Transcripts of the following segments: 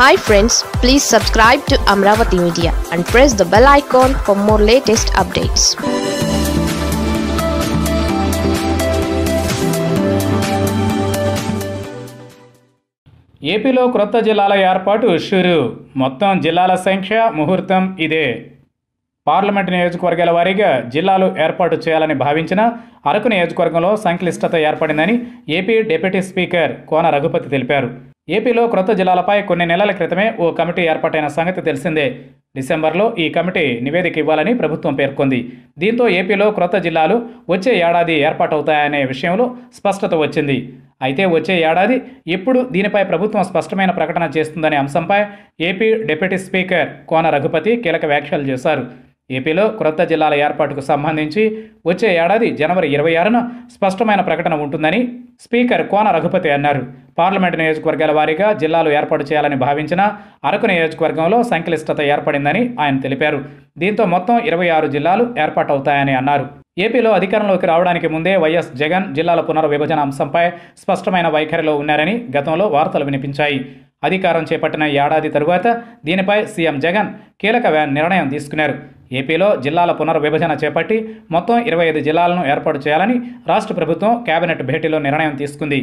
hi friends please subscribe to Amaravati media and press the bell icon for more latest updates ఏపీలో క్రొత్త జిల్లాల ఏర్పాటు షురు మొత్తం జిల్లాల సంఖ్య ముహూర్తం ఇదే పార్లమెంటు నియోజకవర్గాల వారీగా జిల్లాలు ఏర్పాటు చేయాలని భావించిన అరకు నియోజకవర్గంలో సంక్లిష్టత ఏర్పడిందని A P deputy speaker Kona Raghupati తెలిపారు ఏపీలో క్రొత్త జిల్లాలపై కొన్ని నెలల క్రితమే ఓ కమిటీ ఏర్పాటైన సంగతి తెలిసిందే డిసెంబర్లో ఈ కమిటీ నివేదిక ఇవ్వాలని ప్రభుత్వం పేర్కొంది దీంతో ఏపీలో క్రొత్త జిల్లాలు వచ్చే ఏడాది ఏర్పాటవుతాయనే విషయంలో స్పష్టత వచ్చింది అయితే వచ్చే ఏడాది ఎప్పుడు దీనిపై ప్రభుత్వం స్పష్టమైన ప్రకటన చేస్తుందనే అంశంపై A P deputy speaker Kona Raghupati కీలక వ్యాఖ్యలు చేశారు ఏపీలో క్రొత్త జిల్లాల ఏర్పాటుకు సంబంధించి వచ్చే ఏడాది జనవరి ఇరవై ఆరున స్పష్టమైన ప్రకటన ఉంటుందని స్పీకర్ కోన రఘుపతి అన్నారు పార్లమెంటు నియోజకవర్గాల వారీగా జిల్లాలు ఏర్పాటు చేయాలని భావించిన అరకు నియోజకవర్గంలో సంక్లిష్టత ఏర్పడిందని ఆయన తెలిపారు దీంతో మొత్తం ఇరవై ఆరు జిల్లాలు ఏర్పాటవుతాయని అన్నారు ఏపీలో అధికారంలోకి రావడానికి ముందే వైఎస్ జగన్ జిల్లాల పునర్విభజన అంశంపై స్పష్టమైన వైఖరిలో ఉన్నారని గతంలో వార్తలు వినిపించాయి అధికారం చేపట్టిన ఏడాది తరువాత దీనిపై సీఎం జగన్ కీలక నిర్ణయం తీసుకున్నారు ఏపీలో జిల్లాల పునర్విభజన చేపట్టి మొత్తం ఇరవై ఐదు జిల్లాలను ఏర్పాటు చేయాలని రాష్ట్ర ప్రభుత్వం కేబినెట్ భేటీలో నిర్ణయం తీసుకుంది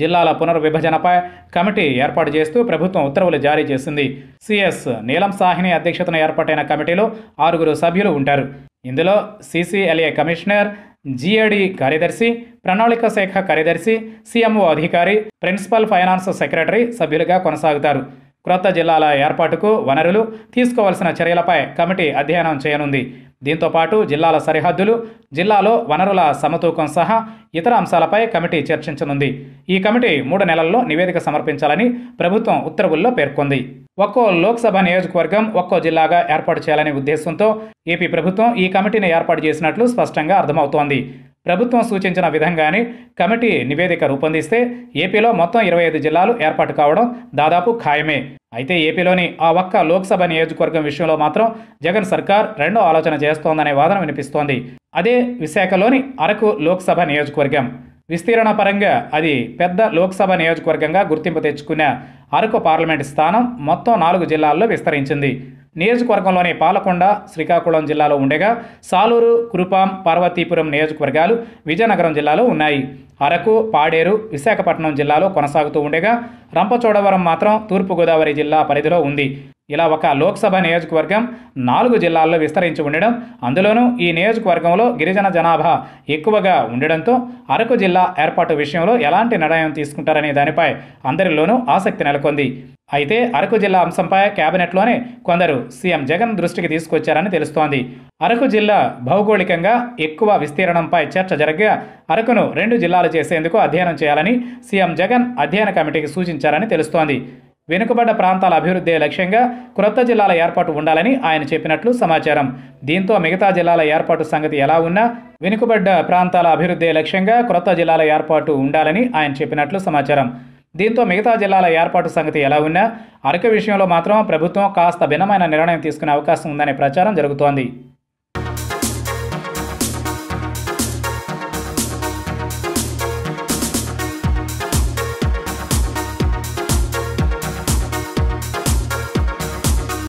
జిల్లాల పునర్విభజనపై కమిటీ ఏర్పాటు చేస్తూ ప్రభుత్వం ఉత్తర్వులు జారీ చేసింది సిఎస్ నీలం సాహిని అధ్యక్షతన ఏర్పాటైన కమిటీలో ఆరుగురు సభ్యులు ఉంటారు ఇందులో సీసీఎల్ఏ కమిషనర్ జిఏడి కార్యదర్శి ప్రణాళిక శాఖ కార్యదర్శి సీఎంఓ అధికారి ప్రిన్సిపల్ ఫైనాన్స్ సెక్రటరీ సభ్యులుగా కొనసాగుతారు క్రొత్త జిల్లాల ఏర్పాటుకు వనరులు తీసుకోవాల్సిన చర్యలపై కమిటీ అధ్యయనం చేయనుంది దీంతో పాటు జిల్లాల సరిహద్దులు జిల్లాలో వనరుల సమతూకం సహా ఇతర అంశాలపై కమిటీ చర్చించనుంది ఈ కమిటీ మూడు నెలల్లో నివేదిక సమర్పించాలని ప్రభుత్వం ఉత్తర్వుల్లో పేర్కొంది ఒక్కో లోక్సభ నియోజకవర్గం ఒక్కో జిల్లాగా ఏర్పాటు చేయాలనే ఉద్దేశంతో ఏపీ ప్రభుత్వం ఈ కమిటీని ఏర్పాటు చేసినట్లు స్పష్టంగా అర్థమవుతోంది ప్రభుత్వం సూచించిన విధంగానే కమిటీ నివేదిక రూపొందిస్తే ఏపీలో మొత్తం ఇరవై ఐదు జిల్లాలు ఏర్పాటు కావడం దాదాపు ఖాయమే అయితే ఏపీలోని ఆ ఒక్క లోక్సభ నియోజకవర్గం విషయంలో మాత్రం జగన్ సర్కార్ రెండో ఆలోచన చేస్తోందనే వాదన వినిపిస్తోంది అదే విశాఖలోని అరకు లోక్సభ నియోజకవర్గం విస్తీర్ణ పరంగా అది పెద్ద లోక్సభ నియోజకవర్గంగా గుర్తింపు తెచ్చుకున్న అరకు పార్లమెంటు స్థానం మొత్తం నాలుగు జిల్లాల్లో విస్తరించింది నియోజకవర్గంలోని పాలకొండ శ్రీకాకుళం జిల్లాలో ఉండగా సాలూరు కురుపాం పార్వతీపురం నియోజకవర్గాలు విజయనగరం జిల్లాలో ఉన్నాయి అరకు పాడేరు విశాఖపట్నం జిల్లాలో కొనసాగుతూ ఉండగా రంపచోడవరం మాత్రం తూర్పుగోదావరి జిల్లా పరిధిలో ఉంది ఇలా ఒక లోక్సభ నియోజకవర్గం నాలుగు జిల్లాల్లో విస్తరించి ఉండడం అందులోనూ ఈ నియోజకవర్గంలో గిరిజన జనాభా ఎక్కువగా ఉండడంతో అరకు జిల్లా ఏర్పాటు విషయంలో ఎలాంటి నిర్ణయం తీసుకుంటారనే దానిపై అందరిలోనూ ఆసక్తి నెలకొంది అయితే అరకు జిల్లా అంశంపై కేబినెట్లోనే కొందరు సీఎం జగన్ దృష్టికి తీసుకొచ్చారని తెలుస్తోంది అరకు జిల్లా భౌగోళికంగా ఎక్కువ విస్తీర్ణంపై చర్చ జరగగా అరకును రెండు జిల్లాలు చేసేందుకు అధ్యయనం చేయాలని సీఎం జగన్ అధ్యయన కమిటీకి సూచించారని తెలుస్తోంది వెనుకబడ్డ ప్రాంతాల అభివృద్ధి లక్ష్యంగా క్రొత్త జిల్లాల ఏర్పాటు ఉండాలని ఆయన చెప్పినట్లు సమాచారం దీంతో మిగతా జిల్లాల ఏర్పాటు సంగతి ఎలా ఉన్నా వెనుకబడ్డ ప్రాంతాల అభివృద్ధి లక్ష్యంగా క్రొత్త జిల్లాల ఏర్పాటు ఉండాలని ఆయన చెప్పినట్లు సమాచారం దీంతో మిగతా జిల్లాల ఏర్పాటు సంగతి ఎలా ఉన్నా అరకు విషయంలో మాత్రం ప్రభుత్వం కాస్త భిన్నమైన నిర్ణయం తీసుకునే అవకాశం ఉందనే ప్రచారం జరుగుతోంది